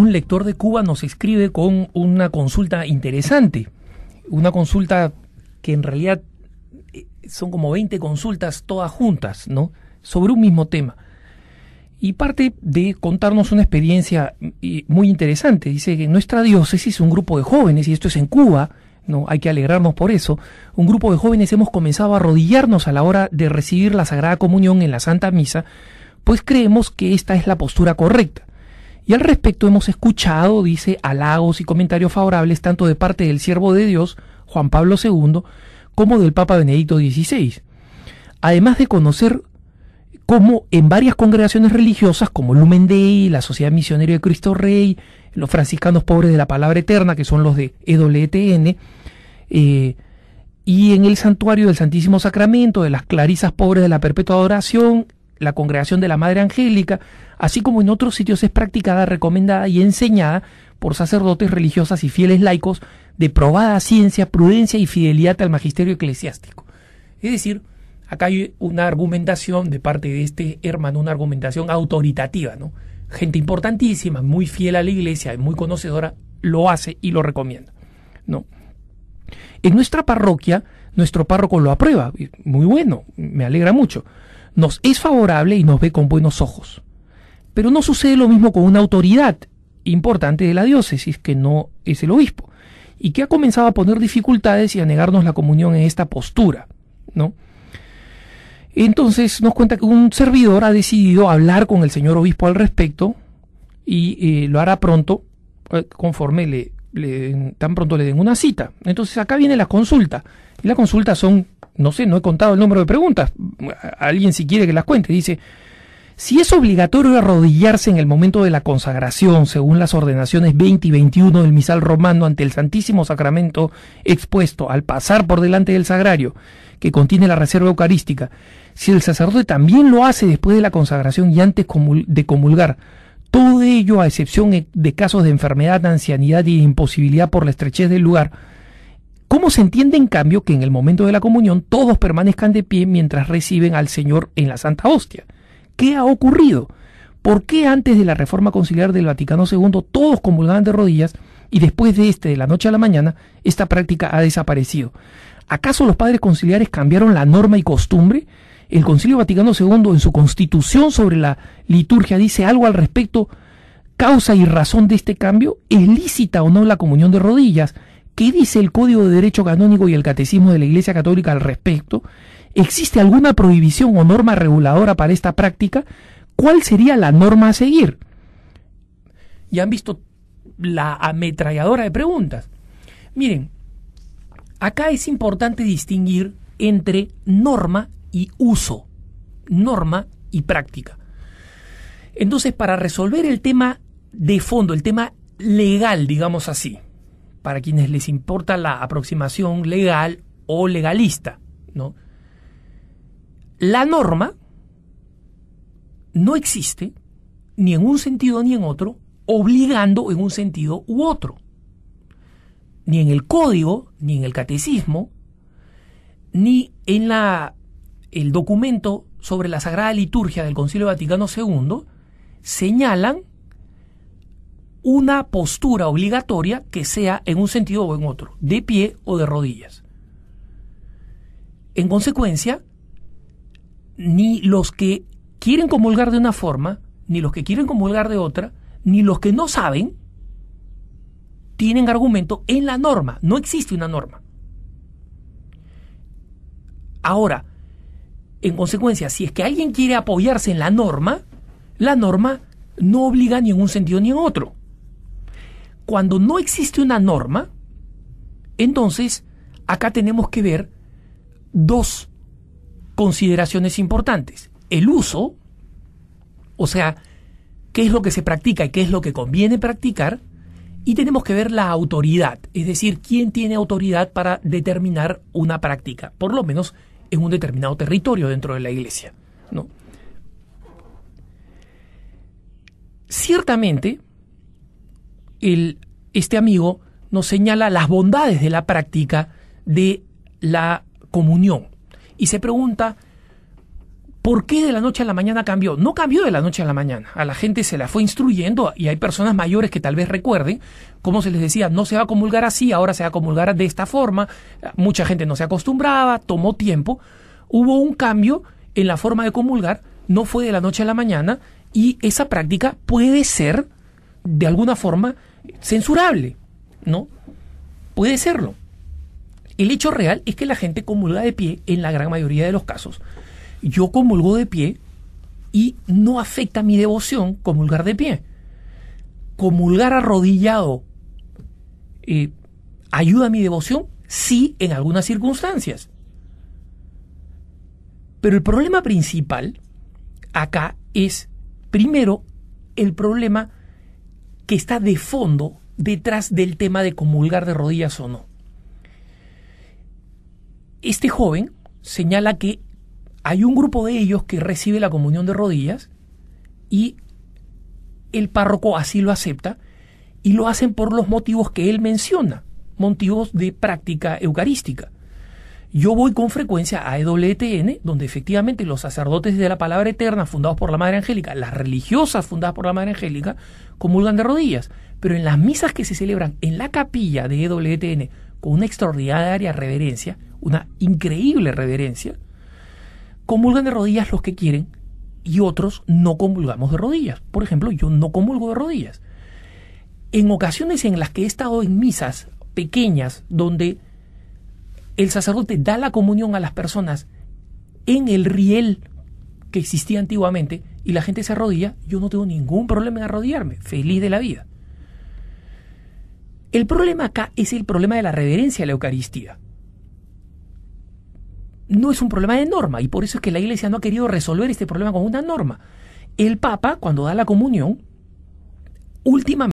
un lector de Cuba nos escribe con una consulta interesante, una consulta que en realidad eh, son como 20 consultas todas juntas, ¿no? Sobre un mismo tema. Y parte de contarnos una experiencia mm, muy interesante. Dice que nuestra diócesis un grupo de jóvenes, y esto es en Cuba, ¿no? Hay que alegrarnos por eso. Un grupo de jóvenes hemos comenzado a arrodillarnos a la hora de recibir la Sagrada Comunión en la Santa Misa, pues creemos que esta es la postura correcta. Y al respecto hemos escuchado, dice, halagos y comentarios favorables tanto de parte del siervo de Dios, Juan Pablo II, como del Papa Benedicto XVI. Además de conocer cómo en varias congregaciones religiosas como Lumen Dei, la Sociedad Misionera de Cristo Rey, los franciscanos pobres de la palabra eterna, que son los de EWTN, eh, y en el santuario del Santísimo Sacramento, de las clarisas pobres de la perpetua adoración, la Congregación de la Madre Angélica, así como en otros sitios es practicada, recomendada y enseñada por sacerdotes religiosas y fieles laicos de probada ciencia, prudencia y fidelidad al magisterio eclesiástico. Es decir, acá hay una argumentación de parte de este hermano, una argumentación autoritativa, ¿no? Gente importantísima, muy fiel a la iglesia muy conocedora, lo hace y lo recomienda, ¿no? En nuestra parroquia, nuestro párroco lo aprueba, muy bueno, me alegra mucho nos es favorable y nos ve con buenos ojos. Pero no sucede lo mismo con una autoridad importante de la diócesis, que no es el obispo, y que ha comenzado a poner dificultades y a negarnos la comunión en esta postura, ¿no? Entonces nos cuenta que un servidor ha decidido hablar con el señor obispo al respecto y eh, lo hará pronto, eh, conforme le, tan pronto le den una cita. Entonces acá viene la consulta. Y la consulta son, no sé, no he contado el número de preguntas. Alguien si quiere que las cuente. Dice, si es obligatorio arrodillarse en el momento de la consagración, según las ordenaciones 20 y 21 del misal romano ante el Santísimo Sacramento expuesto al pasar por delante del sagrario, que contiene la reserva eucarística, si el sacerdote también lo hace después de la consagración y antes de comulgar, todo ello, a excepción de casos de enfermedad, ancianidad y de imposibilidad por la estrechez del lugar. ¿Cómo se entiende, en cambio, que en el momento de la comunión todos permanezcan de pie mientras reciben al Señor en la Santa Hostia? ¿Qué ha ocurrido? ¿Por qué antes de la reforma conciliar del Vaticano II todos comulgaban de rodillas y después de este, de la noche a la mañana, esta práctica ha desaparecido? ¿Acaso los padres conciliares cambiaron la norma y costumbre? El Concilio Vaticano II en su constitución sobre la liturgia dice algo al respecto, causa y razón de este cambio, es lícita o no la comunión de rodillas, qué dice el Código de Derecho Canónico y el Catecismo de la Iglesia Católica al respecto, existe alguna prohibición o norma reguladora para esta práctica, ¿cuál sería la norma a seguir? Ya han visto la ametralladora de preguntas. Miren, acá es importante distinguir entre norma y uso, norma y práctica. Entonces, para resolver el tema de fondo, el tema legal, digamos así, para quienes les importa la aproximación legal o legalista, ¿no? La norma no existe ni en un sentido ni en otro, obligando en un sentido u otro. Ni en el código, ni en el catecismo, ni en la el documento sobre la Sagrada Liturgia del Concilio Vaticano II señalan una postura obligatoria que sea en un sentido o en otro, de pie o de rodillas. En consecuencia, ni los que quieren comulgar de una forma, ni los que quieren comulgar de otra, ni los que no saben, tienen argumento en la norma. No existe una norma. Ahora, en consecuencia, si es que alguien quiere apoyarse en la norma, la norma no obliga ni en un sentido ni en otro. Cuando no existe una norma, entonces acá tenemos que ver dos consideraciones importantes. El uso, o sea, qué es lo que se practica y qué es lo que conviene practicar, y tenemos que ver la autoridad, es decir, quién tiene autoridad para determinar una práctica, por lo menos en un determinado territorio dentro de la iglesia. ¿no? Ciertamente, el, este amigo nos señala las bondades de la práctica de la comunión y se pregunta ¿Por qué de la noche a la mañana cambió? No cambió de la noche a la mañana. A la gente se la fue instruyendo y hay personas mayores que tal vez recuerden cómo se les decía, no se va a comulgar así, ahora se va a comulgar de esta forma. Mucha gente no se acostumbraba, tomó tiempo. Hubo un cambio en la forma de comulgar, no fue de la noche a la mañana y esa práctica puede ser de alguna forma censurable, ¿no? Puede serlo. El hecho real es que la gente comulga de pie en la gran mayoría de los casos yo comulgo de pie y no afecta mi devoción comulgar de pie. Comulgar arrodillado eh, ayuda a mi devoción, sí, en algunas circunstancias. Pero el problema principal acá es, primero, el problema que está de fondo detrás del tema de comulgar de rodillas o no. Este joven señala que hay un grupo de ellos que recibe la comunión de rodillas y el párroco así lo acepta y lo hacen por los motivos que él menciona, motivos de práctica eucarística. Yo voy con frecuencia a EWTN, donde efectivamente los sacerdotes de la palabra eterna fundados por la Madre Angélica, las religiosas fundadas por la Madre Angélica, comulgan de rodillas. Pero en las misas que se celebran en la capilla de EWTN, con una extraordinaria reverencia, una increíble reverencia, comulgan de rodillas los que quieren y otros no comulgamos de rodillas. Por ejemplo, yo no comulgo de rodillas. En ocasiones en las que he estado en misas pequeñas donde el sacerdote da la comunión a las personas en el riel que existía antiguamente y la gente se arrodilla, yo no tengo ningún problema en arrodillarme, feliz de la vida. El problema acá es el problema de la reverencia a la Eucaristía no es un problema de norma y por eso es que la Iglesia no ha querido resolver este problema con una norma. El Papa, cuando da la comunión, últimamente